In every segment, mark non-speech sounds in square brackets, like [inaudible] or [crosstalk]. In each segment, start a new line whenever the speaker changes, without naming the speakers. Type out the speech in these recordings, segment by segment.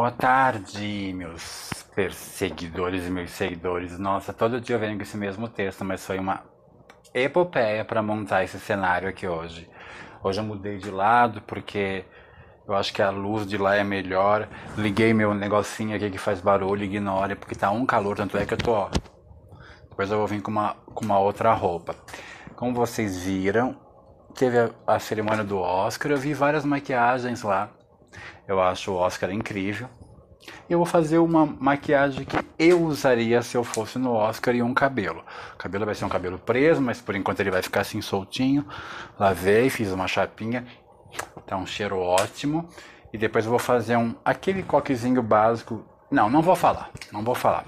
Boa tarde, meus perseguidores e meus seguidores. Nossa, todo dia eu venho com esse mesmo texto, mas foi uma epopeia para montar esse cenário aqui hoje. Hoje eu mudei de lado porque eu acho que a luz de lá é melhor. Liguei meu negocinho aqui que faz barulho, ignore, porque tá um calor, tanto é que eu tô, ó. Depois eu vou vir com uma, com uma outra roupa. Como vocês viram, teve a, a cerimônia do Oscar, eu vi várias maquiagens lá. Eu acho o Oscar incrível. Eu vou fazer uma maquiagem que eu usaria se eu fosse no Oscar e um cabelo. O cabelo vai ser um cabelo preso, mas por enquanto ele vai ficar assim soltinho. Lavei, fiz uma chapinha, tá um cheiro ótimo. E depois eu vou fazer um aquele coquezinho básico. Não, não vou falar, não vou falar.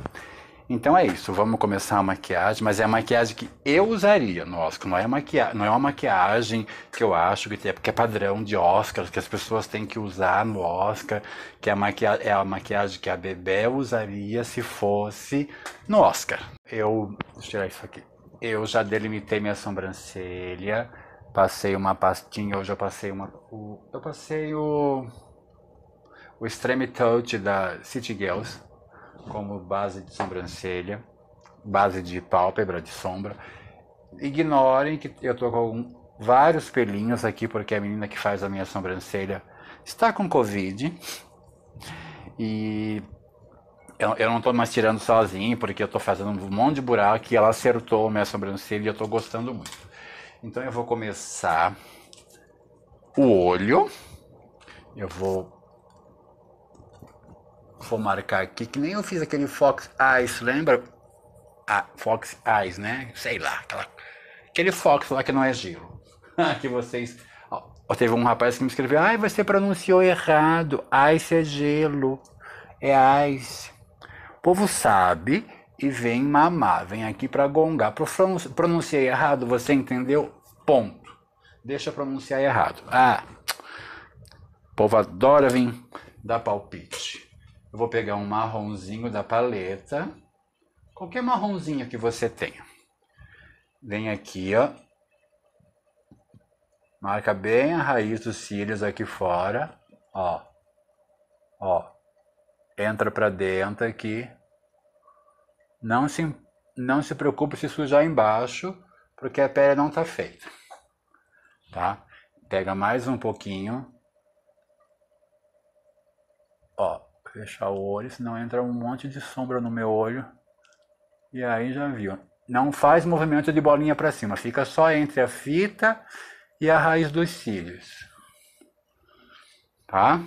Então é isso, vamos começar a maquiagem, mas é a maquiagem que eu usaria no Oscar, não é, maquia não é uma maquiagem que eu acho que, é, é padrão de Oscar, que as pessoas têm que usar no Oscar, que é a, maquia é a maquiagem que a Bebel usaria se fosse no Oscar. Eu, deixa eu tirar isso aqui. Eu já delimitei minha sobrancelha, passei uma pastinha, hoje eu passei uma, o, eu passei o, o Extreme Touch da City Girls como base de sobrancelha, base de pálpebra, de sombra. Ignorem que eu estou com vários pelinhos aqui, porque a menina que faz a minha sobrancelha está com Covid. E eu, eu não estou mais tirando sozinho, porque eu estou fazendo um monte de buraco e ela acertou minha sobrancelha e eu estou gostando muito. Então eu vou começar o olho. Eu vou Vou marcar aqui, que nem eu fiz aquele Fox Eyes, lembra? Ah, Fox Eyes, né? Sei lá, aquela, aquele Fox lá que não é giro. [laughs] que vocês... Ó, teve um rapaz que me escreveu, ai, você pronunciou errado, ice é gelo, é ice. O povo sabe e vem mamar, vem aqui para gongar. Pronunciei errado, você entendeu? Ponto. Deixa eu pronunciar errado. Ah, o povo adora vir dar palpite. Eu vou pegar um marronzinho da paleta, qualquer marronzinho que você tenha. Vem aqui, ó. Marca bem a raiz dos cílios aqui fora, ó. Ó. Entra para dentro aqui. Não se não se preocupe se sujar embaixo, porque a pele não está feita. Tá? Pega mais um pouquinho. Ó, fechar o olho, senão entra um monte de sombra no meu olho. E aí já viu. Não faz movimento de bolinha para cima, fica só entre a fita e a raiz dos cílios. Tá?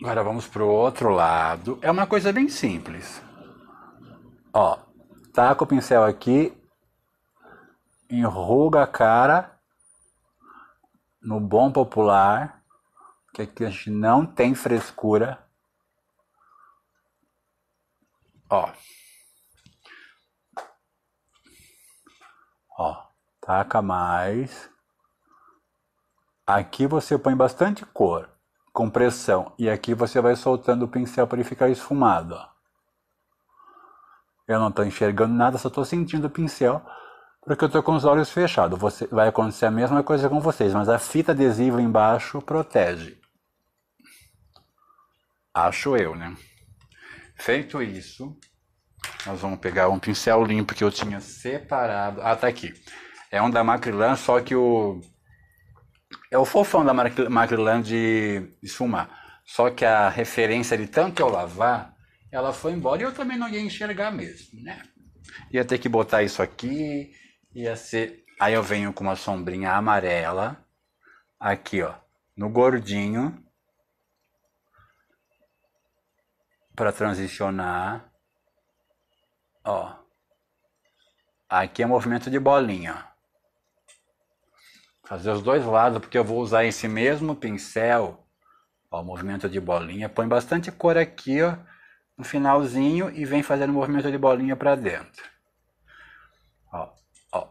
Agora vamos pro outro lado. É uma coisa bem simples. Ó, taca o pincel aqui, enruga a cara no bom popular que aqui a gente não tem frescura. Ó. Ó, taca mais. Aqui você põe bastante cor, compressão, e aqui você vai soltando o pincel para ele ficar esfumado. Ó. Eu não estou enxergando nada, só estou sentindo o pincel, porque eu estou com os olhos fechados. Você, vai acontecer a mesma coisa com vocês, mas a fita adesiva embaixo protege. Acho eu, né? Feito isso, nós vamos pegar um pincel limpo que eu tinha separado. Ah, tá aqui. É um da Macrylan, só que o... É o fofão da Macrylan de esfumar. Só que a referência de tanto eu lavar, ela foi embora e eu também não ia enxergar mesmo, né? Ia ter que botar isso aqui, ia ser... Aí eu venho com uma sombrinha amarela, aqui ó, no gordinho, para transicionar. Ó. Aqui é movimento de bolinha. Fazer os dois lados, porque eu vou usar esse mesmo pincel. Ó, movimento de bolinha. Põe bastante cor aqui, ó. No finalzinho e vem fazendo movimento de bolinha para dentro. Ó, ó.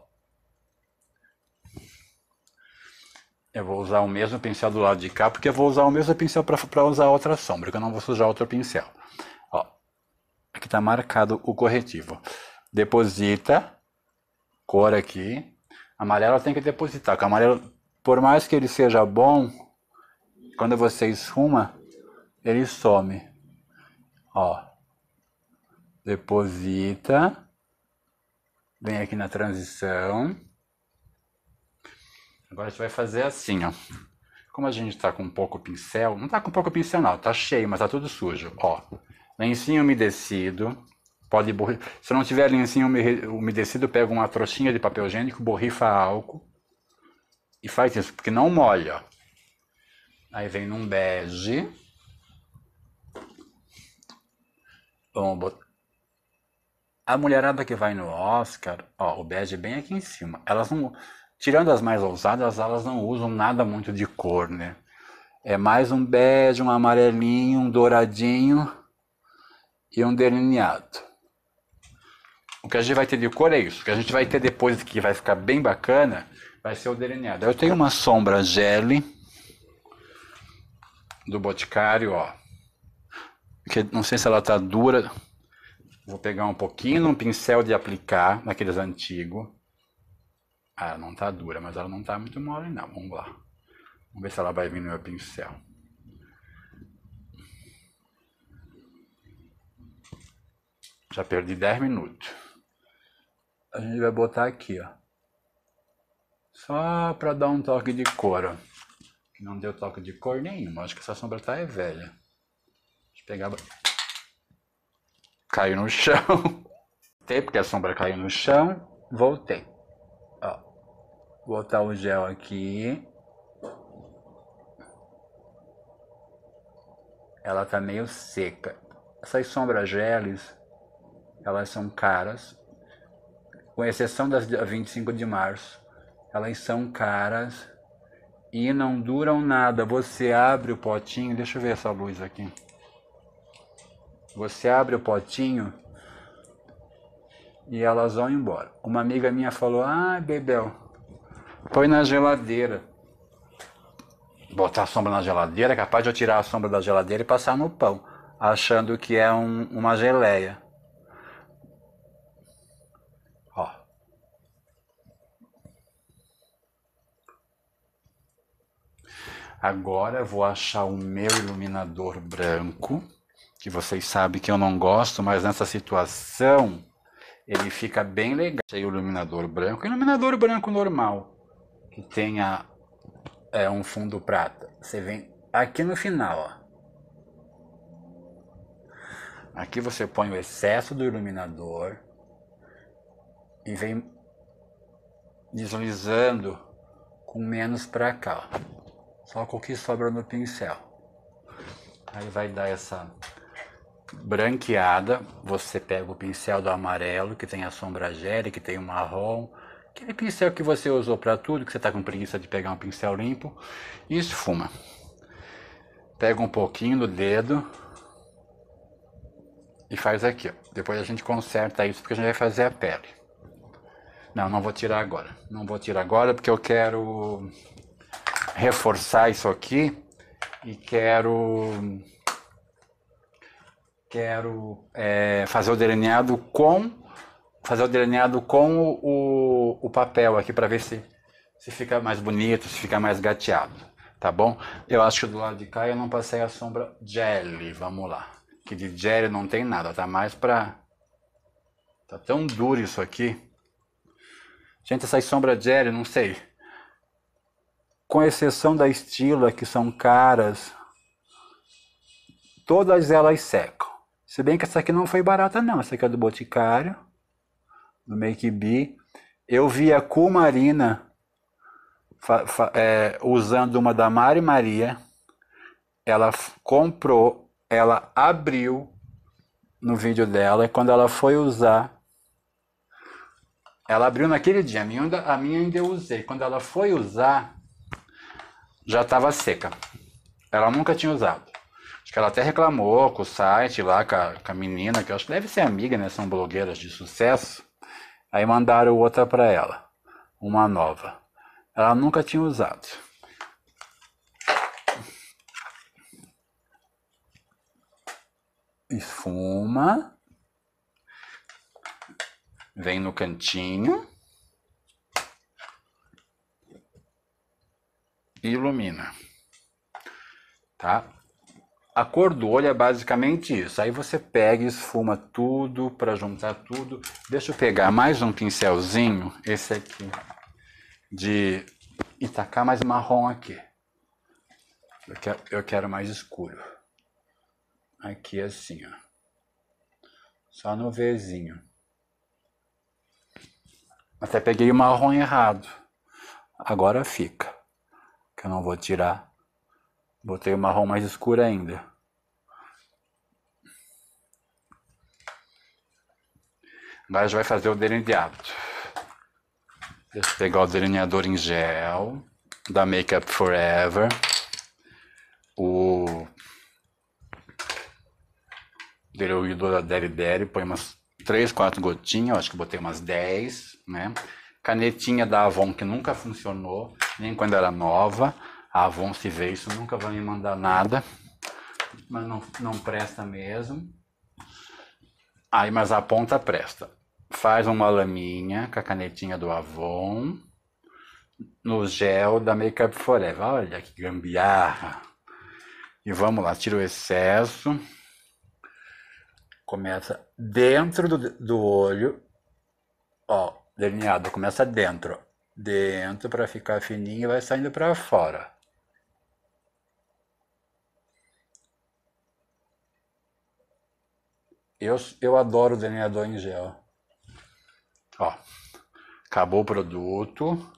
Eu vou usar o mesmo pincel do lado de cá, porque eu vou usar o mesmo pincel para usar outra sombra, que eu não vou sujar outro pincel está marcado o corretivo. Deposita, cor aqui. Amarelo tem que depositar, porque amarelo, por mais que ele seja bom, quando você esfuma, ele some. Ó. Deposita. Vem aqui na transição. Agora a gente vai fazer assim, ó. Como a gente tá com pouco pincel, não tá com pouco pincel não, tá cheio, mas tá tudo sujo, ó lencinho umedecido, pode borrifar. Se não tiver lencinho umedecido, pega uma trouxinha de papel higiênico, borrifa álcool e faz isso, porque não molha. Aí vem num bege. Vamos botar. A mulherada que vai no Oscar, ó, o bege é bem aqui em cima. Elas não, tirando as mais ousadas, elas não usam nada muito de cor, né? É mais um bege, um amarelinho, um douradinho e um delineado. O que a gente vai ter de cor é isso. O que a gente vai ter depois, que vai ficar bem bacana, vai ser o delineado. Eu tenho uma sombra gel do Boticário, ó. Que não sei se ela tá dura. Vou pegar um pouquinho num pincel de aplicar, naqueles antigos. Ah, ela não tá dura, mas ela não tá muito mole não. Vamos lá. Vamos ver se ela vai vir no meu pincel. já perdi 10 minutos. A gente vai botar aqui, ó. Só para dar um toque de cor, ó. Que não deu toque de cor nenhuma. Acho que essa sombra tá é velha. Deixa eu pegar... Caiu no chão. [laughs] Voltei porque a sombra caiu no chão. Voltei. Ó. Botar o gel aqui. Ela tá meio seca. Essas sombras geles elas são caras, com exceção das 25 de março, elas são caras e não duram nada. Você abre o potinho, deixa eu ver essa luz aqui. Você abre o potinho e elas vão embora. Uma amiga minha falou: Ah, Bebel, põe na geladeira. Botar a sombra na geladeira é capaz de eu tirar a sombra da geladeira e passar no pão, achando que é um, uma geleia. Agora vou achar o meu iluminador branco, que vocês sabem que eu não gosto, mas nessa situação ele fica bem legal. Achei o iluminador branco, iluminador branco normal, que tenha é, um fundo prata. Você vem aqui no final, ó. Aqui você põe o excesso do iluminador e vem deslizando com menos para cá. Ó só com o que sobra no pincel. Aí vai dar essa branqueada, você pega o pincel do amarelo, que tem a sombra gélica, que tem o marrom, aquele pincel que você usou para tudo, que você está com preguiça de pegar um pincel limpo, e esfuma. Pega um pouquinho do dedo e faz aqui. Ó. Depois a gente conserta isso porque a gente vai fazer a pele. Não, não vou tirar agora. Não vou tirar agora porque eu quero reforçar isso aqui e quero quero é, fazer o delineado com fazer o delineado com o, o, o papel aqui para ver se se fica mais bonito, se fica mais gateado, tá bom? Eu acho que do lado de cá eu não passei a sombra jelly, vamos lá. Que de jelly não tem nada, tá mais para Tá tão duro isso aqui. Gente, essa sombra jelly, não sei com exceção da estila, que são caras, todas elas secam. Se bem que essa aqui não foi barata não, essa aqui é do Boticário, do Make b Eu vi a Cumarina é, usando uma da Mari Maria. Ela comprou, ela abriu no vídeo dela e quando ela foi usar, ela abriu naquele dia, a minha, ainda, a minha ainda eu usei. Quando ela foi usar, já estava seca. Ela nunca tinha usado. Acho que ela até reclamou com o site lá, com a, com a menina, que acho que deve ser amiga, né? São blogueiras de sucesso. Aí mandaram outra para ela, uma nova. Ela nunca tinha usado. Esfuma. Vem no cantinho. e ilumina. Tá? A cor do olho é basicamente isso. Aí você pega e esfuma tudo para juntar tudo. Deixa eu pegar mais um pincelzinho, esse aqui, de e tacar mais marrom aqui. Eu quero, eu quero mais escuro. Aqui assim, ó. Só no Vzinho. Até peguei o marrom errado. Agora fica que eu não vou tirar. Botei o marrom mais escuro ainda. Agora a gente vai fazer o delineado. Deixa eu pegar o delineador em gel da Makeup Forever. O diluidor da Deri Deri, põe umas 3, 4 gotinhas, acho que botei umas 10, né? canetinha da Avon que nunca funcionou, nem quando era nova. A Avon se vê isso, nunca vai me mandar nada, mas não, não presta mesmo. Aí, mas a ponta presta. Faz uma laminha com a canetinha do Avon no gel da Makeup Forever. Olha que gambiarra! E vamos lá, tira o excesso. Começa dentro do, do olho, ó, delineado começa dentro, dentro para ficar fininho e vai saindo para fora. Eu, eu adoro delineador em gel. Ó, acabou o produto.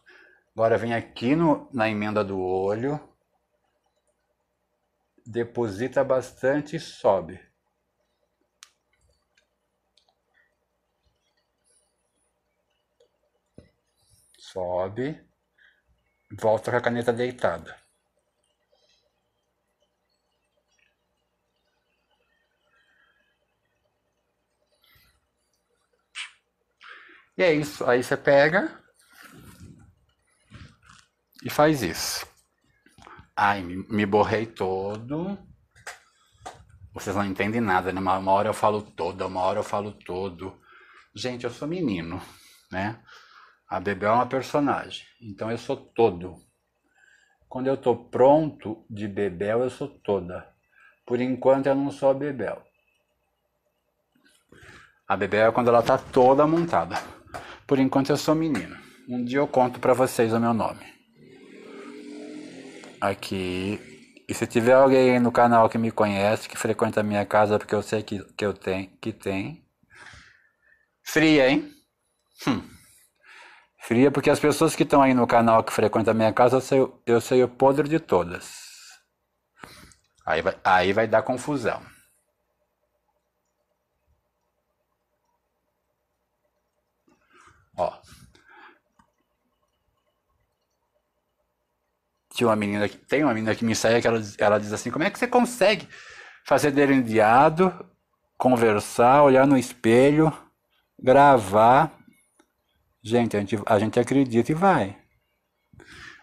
Agora vem aqui no, na emenda do olho. Deposita bastante e sobe. Sobe. Volta com a caneta deitada. E é isso. Aí você pega e faz isso. Ai, me borrei todo. Vocês não entendem nada, né? Uma hora eu falo todo, uma hora eu falo todo. Gente, eu sou menino, né? A Bebel é uma personagem, então eu sou todo. Quando eu estou pronto de Bebel, eu sou toda. Por enquanto eu não sou a Bebel. A Bebel é quando ela está toda montada. Por enquanto eu sou menino. Um dia eu conto para vocês o meu nome. Aqui e se tiver alguém no canal que me conhece, que frequenta a minha casa, porque eu sei que, que eu tenho, que tem. Fria, hein? Hum. Fria porque as pessoas que estão aí no canal que frequentam a minha casa, eu sei, eu sei o podre de todas. Aí vai, aí vai dar confusão. Ó. Tinha uma menina que, tem uma menina que me segue que ela, ela diz assim: como é que você consegue fazer delineado, conversar, olhar no espelho, gravar? Gente, a gente, a gente acredita e vai.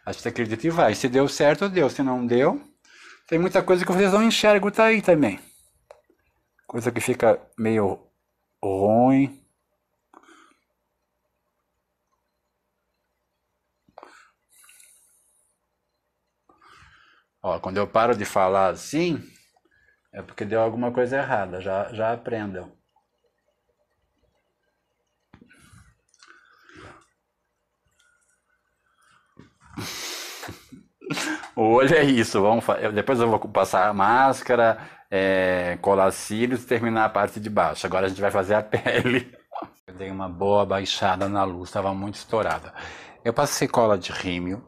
A gente acredita e vai. Se deu certo, deu. Se não deu, tem muita coisa que vocês não enxergam tá aí também. Coisa que fica meio ruim. Ó, quando eu paro de falar assim, é porque deu alguma coisa errada. Já, já aprendam. [laughs] o olho é isso. Vamos, depois eu vou passar a máscara, é, colar cílios e terminar a parte de baixo. Agora a gente vai fazer a pele. Eu dei uma boa baixada na luz, estava muito estourada. Eu passei cola de rímel,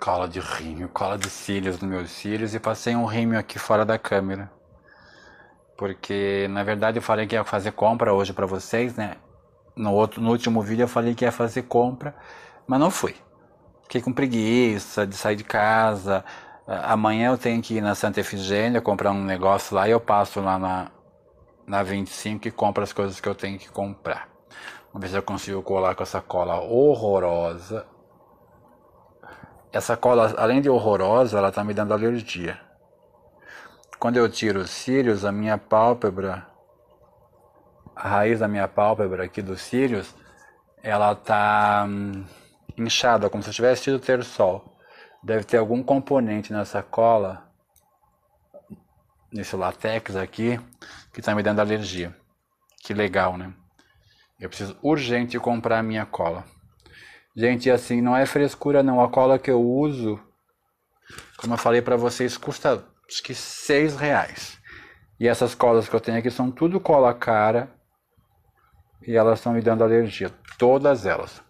cola de rímel, cola de cílios nos meus cílios e passei um rímel aqui fora da câmera. Porque na verdade eu falei que ia fazer compra hoje para vocês, né? No outro no último vídeo eu falei que ia fazer compra, mas não fui. Fiquei com preguiça de sair de casa. Amanhã eu tenho que ir na Santa Efigênia comprar um negócio lá e eu passo lá na, na 25 e compro as coisas que eu tenho que comprar. Vamos ver se eu consigo colar com essa cola horrorosa. Essa cola, além de horrorosa, ela tá me dando alergia. Quando eu tiro os cílios, a minha pálpebra, a raiz da minha pálpebra aqui dos cílios, ela tá. Hum, inchada, como se eu tivesse tido ter sol. Deve ter algum componente nessa cola, nesse latex aqui, que está me dando alergia. Que legal, né? Eu preciso urgente comprar minha cola. Gente, assim, não é frescura não. A cola que eu uso, como eu falei para vocês, custa acho que seis reais. E essas colas que eu tenho aqui são tudo cola cara. E elas estão me dando alergia. Todas elas.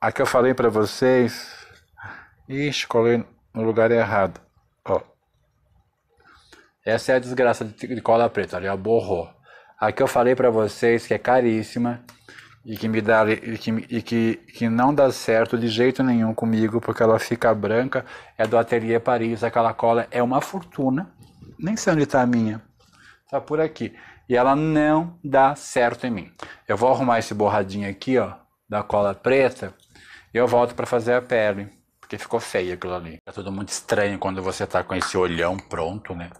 A que eu falei para vocês. Ixi, colei no lugar errado. Ó. Essa é a desgraça de cola preta, ali, ó, borrou. A que eu falei para vocês que é caríssima e que me dá e que, e que, que não dá certo de jeito nenhum comigo porque ela fica branca é do Atelier Paris aquela cola é uma fortuna nem sei onde está a minha tá por aqui e ela não dá certo em mim eu vou arrumar esse borradinho aqui ó da cola preta eu volto para fazer a pele, porque ficou feia aquilo ali. É tudo muito estranho quando você tá com esse olhão pronto, né?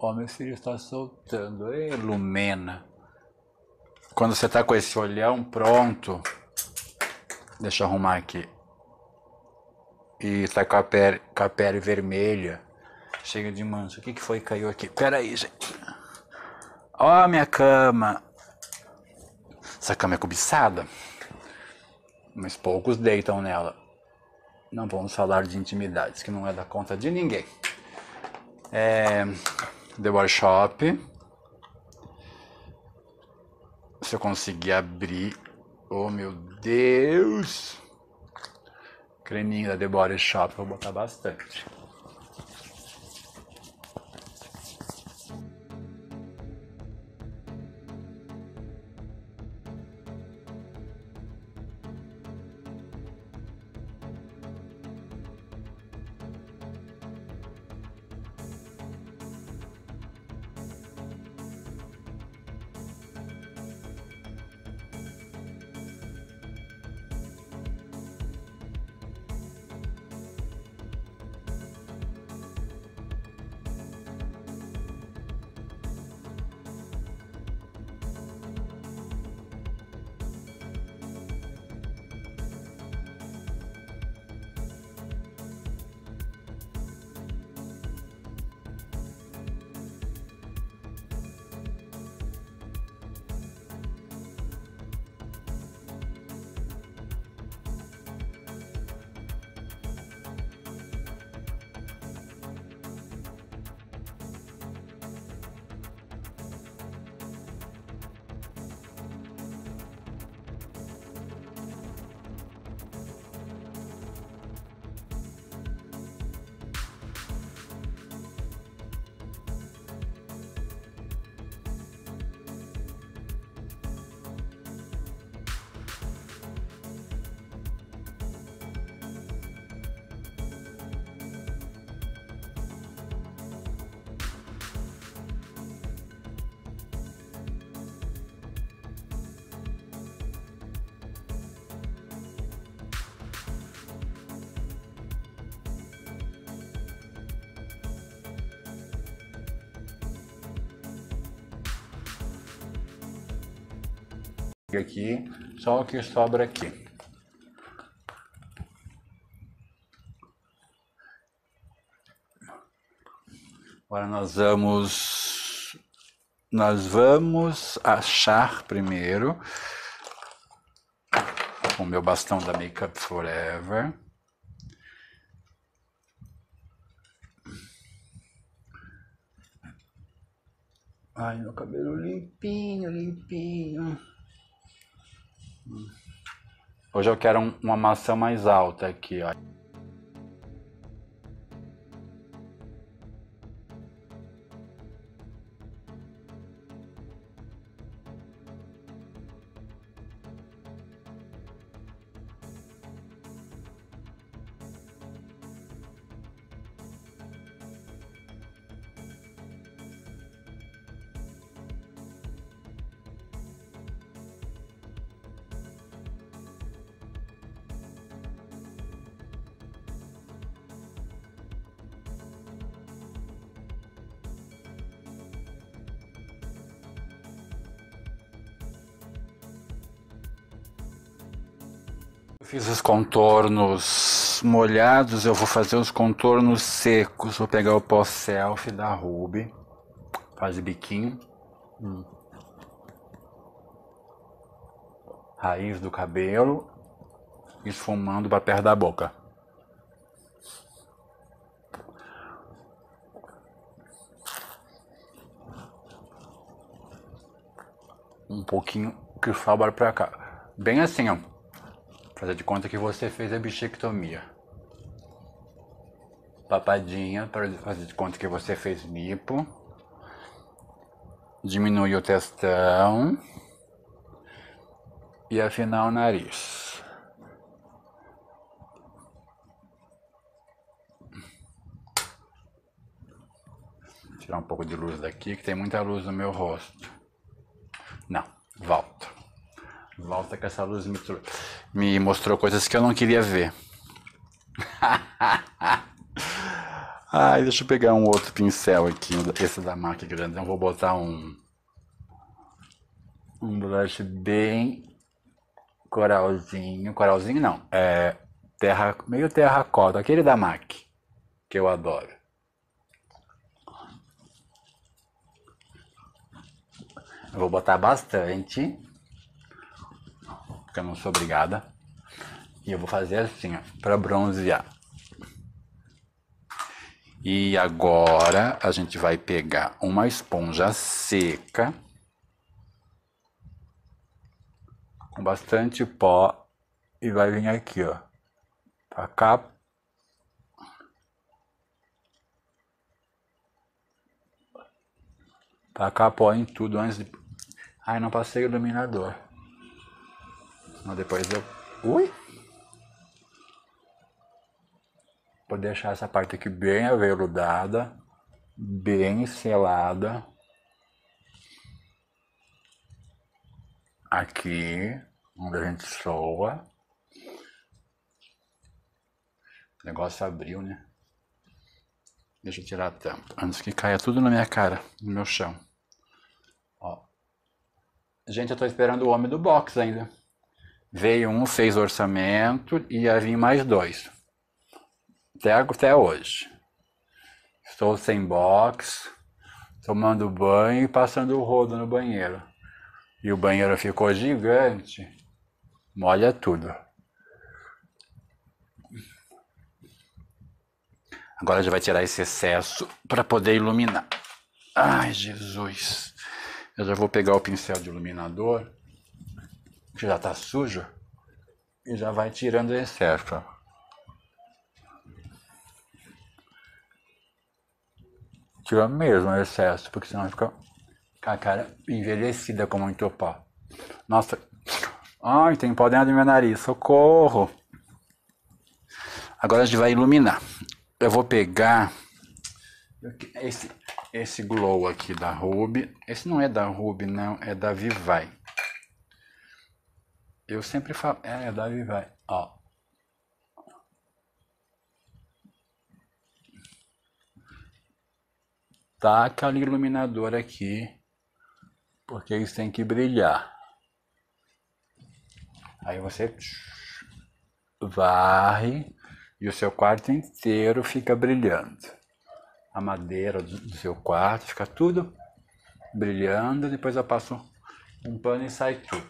Ó, oh, meu filho está soltando, ei, Lumena. Quando você tá com esse olhão pronto, deixa eu arrumar aqui. E tá com a pele, com a pele vermelha, chega de mancha. O que que foi que caiu aqui? Pera aí, gente. Ó, oh, minha cama. Essa cama é cobiçada mas poucos deitam nela. Não vamos falar de intimidades, que não é da conta de ninguém. É, The Workshop. Se eu conseguir abrir. Oh meu Deus! Creminho da The Body Shop, vou botar bastante. aqui, só o que sobra aqui. Agora nós vamos nós vamos achar primeiro o meu bastão da Makeup Forever. Ai, meu cabelo limpinho, limpinho. Hoje eu quero um, uma maçã mais alta aqui, ó. Fiz os contornos molhados, eu vou fazer os contornos secos. Vou pegar o pó selfie da Ruby. Faz biquinho. Hum. Raiz do cabelo. Esfumando para perto da boca. Um pouquinho que sobra pra cá. Bem assim, ó. Fazer de conta que você fez a bichectomia. Papadinha, para fazer de conta que você fez lipo. Diminui o testão. E afinar o nariz. Tirar um pouco de luz daqui, que tem muita luz no meu rosto. Não, volta. Volta Valta essa me, me mostrou coisas que eu não queria ver. [laughs] Ai, deixa eu pegar um outro pincel aqui. Esse da marca grande. Eu vou botar um. Um blush bem. Coralzinho. Coralzinho não. É. Terra, meio terracota. Aquele da MAC. Que eu adoro. Eu vou botar bastante porque eu não sou obrigada. E eu vou fazer assim, para bronzear. E agora a gente vai pegar uma esponja seca com bastante pó e vai vir aqui, ó, pra cá. cá pó em tudo antes de. Ai, não passei o iluminador. Mas depois eu... Ui! Vou deixar essa parte aqui bem aveludada, bem selada. Aqui, onde a gente soa. O negócio abriu, né? Deixa eu tirar a tampa, antes que caia tudo na minha cara, no meu chão. Ó. Gente, eu tô esperando o homem do box ainda. Veio um, fez orçamento e ia vir mais dois. Até, até hoje. Estou sem box, tomando banho e passando o rodo no banheiro. E o banheiro ficou gigante, molha tudo. Agora já vai tirar esse excesso para poder iluminar. Ai, Jesus. Eu já vou pegar o pincel de iluminador que já está sujo e já vai tirando o excesso. Tira mesmo o excesso, porque senão fica com a cara envelhecida como muito entopar. Nossa, ai, tem pó dentro do meu nariz, socorro! Agora a gente vai iluminar. Eu vou pegar esse, esse glow aqui da Ruby. Esse não é da Ruby, não, é da Vivai. Eu sempre falo. É, daí vai. Ó. Tá o iluminador aqui. Porque eles têm que brilhar. Aí você varre e o seu quarto inteiro fica brilhando. A madeira do seu quarto fica tudo brilhando. Depois eu passo um pano e sai tudo.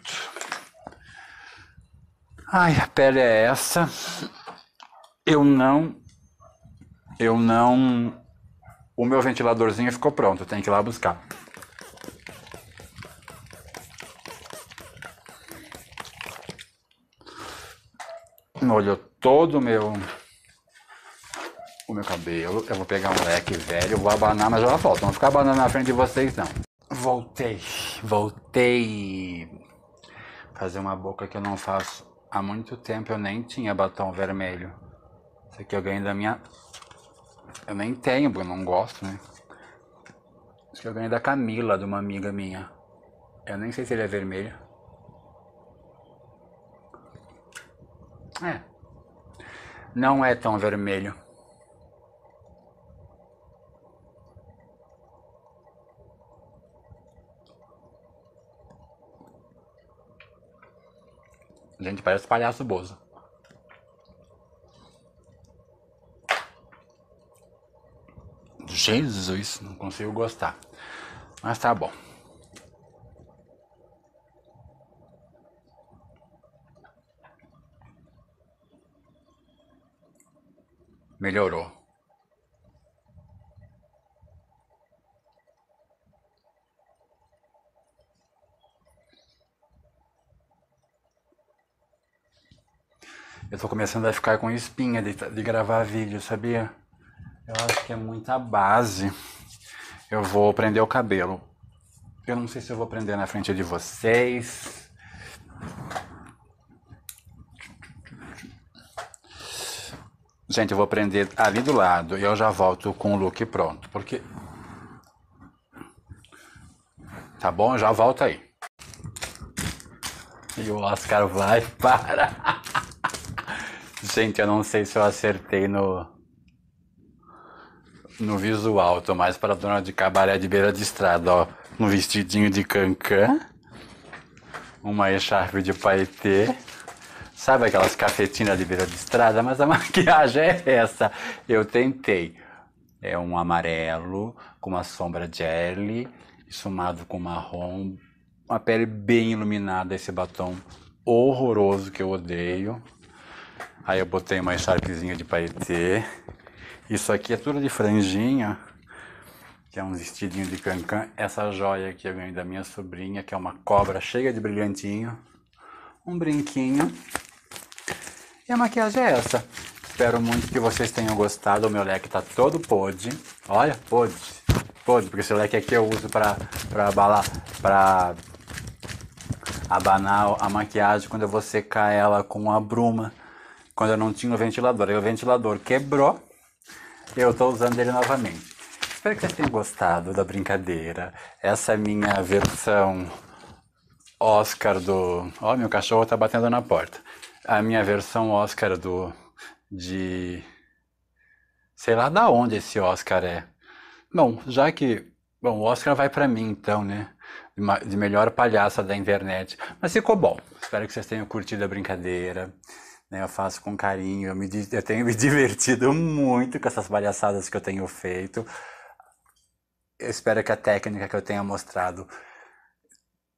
Ai, a pele é essa. Eu não. Eu não. O meu ventiladorzinho ficou pronto, tem que ir lá buscar. Molhou todo o meu. O meu cabelo. Eu vou pegar um leque velho, vou abanar, mas já volto. Não ficar abanando na frente de vocês, não. Voltei. Voltei. Fazer uma boca que eu não faço Há muito tempo eu nem tinha batom vermelho. Isso aqui eu é ganhei da minha. Eu nem tenho, eu não gosto, né? Isso aqui eu é ganhei da Camila, de uma amiga minha. Eu nem sei se ele é vermelho. É. Não é tão vermelho. A gente parece palhaço Bozo. Jesus, não consigo gostar. Mas tá bom. Melhorou. Eu tô começando a ficar com espinha de, de gravar vídeo, sabia? Eu acho que é muita base. Eu vou prender o cabelo. Eu não sei se eu vou prender na frente de vocês. Gente, eu vou prender ali do lado e eu já volto com o look pronto, porque... Tá bom? Já volto aí. E o Oscar vai [laughs] para... Gente, eu não sei se eu acertei no no visual. Tô mais para dona de cabaré de beira de estrada, ó. Um vestidinho de cancã. Uma echarpe de paetê. Sabe aquelas cafetinas de beira de estrada? Mas a [laughs] maquiagem é essa. Eu tentei. É um amarelo com uma sombra de L, somado com marrom. Uma pele bem iluminada, esse batom horroroso que eu odeio. Aí eu botei uma echarpezinha de paetê. Isso aqui é tudo de franjinha, que é um vestidinho de cancan. Essa joia que eu ganhei da minha sobrinha, que é uma cobra cheia de brilhantinho. Um brinquinho. E a maquiagem é essa. Espero muito que vocês tenham gostado. O meu leque tá todo podre. Olha, podre. Podre, porque esse leque aqui eu uso pra, pra abalar, pra abanar a maquiagem quando eu vou secar ela com a bruma quando eu não tinha o ventilador. Aí o ventilador quebrou, eu estou usando ele novamente. Espero que vocês tenham gostado da brincadeira. Essa é minha versão Oscar do. Ó, oh, meu cachorro está batendo na porta. A minha versão Oscar do. De. Sei lá da onde esse Oscar é. Bom, já que. Bom, o Oscar vai para mim então, né? De melhor palhaça da internet. Mas ficou bom. Espero que vocês tenham curtido a brincadeira né? Eu faço com carinho, eu, me, eu tenho me [laughs] divertido muito com essas palhaçadas que eu tenho feito. Eu espero que a técnica que eu tenha mostrado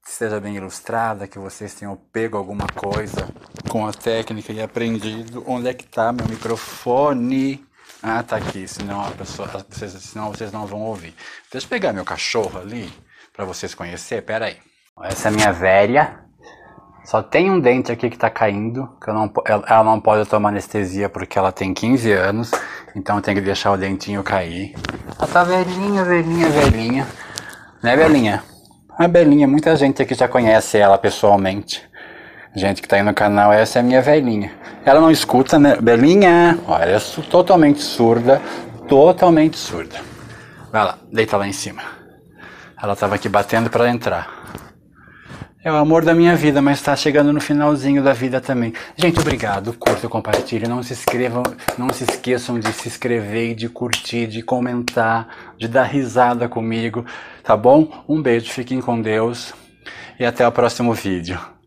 seja bem ilustrada, que vocês tenham pego alguma coisa com a técnica e aprendido. Onde é que está meu microfone? Ah, tá aqui, senão, a pessoa, vocês, senão vocês não vão ouvir. Deixa eu pegar meu cachorro ali para vocês conhecer, peraí. Essa é minha velha, só tem um dente aqui que tá caindo, que não, ela não pode tomar anestesia porque ela tem 15 anos, então tem que deixar o dentinho cair. Ela tá velhinha, velhinha, velhinha. Né, Belinha? A Belinha, muita gente aqui já conhece ela pessoalmente. Gente que tá aí no canal, essa é a minha velhinha. Ela não escuta, né? Belinha! Olha, ela é totalmente surda, totalmente surda. Vai lá, deita lá em cima. Ela tava aqui batendo para entrar. É o amor da minha vida, mas está chegando no finalzinho da vida também. Gente, obrigado. Curta, compartilhe. Não se inscrevam, não se esqueçam de se inscrever, de curtir, de comentar, de dar risada comigo, tá bom? Um beijo, fiquem com Deus e até o próximo vídeo.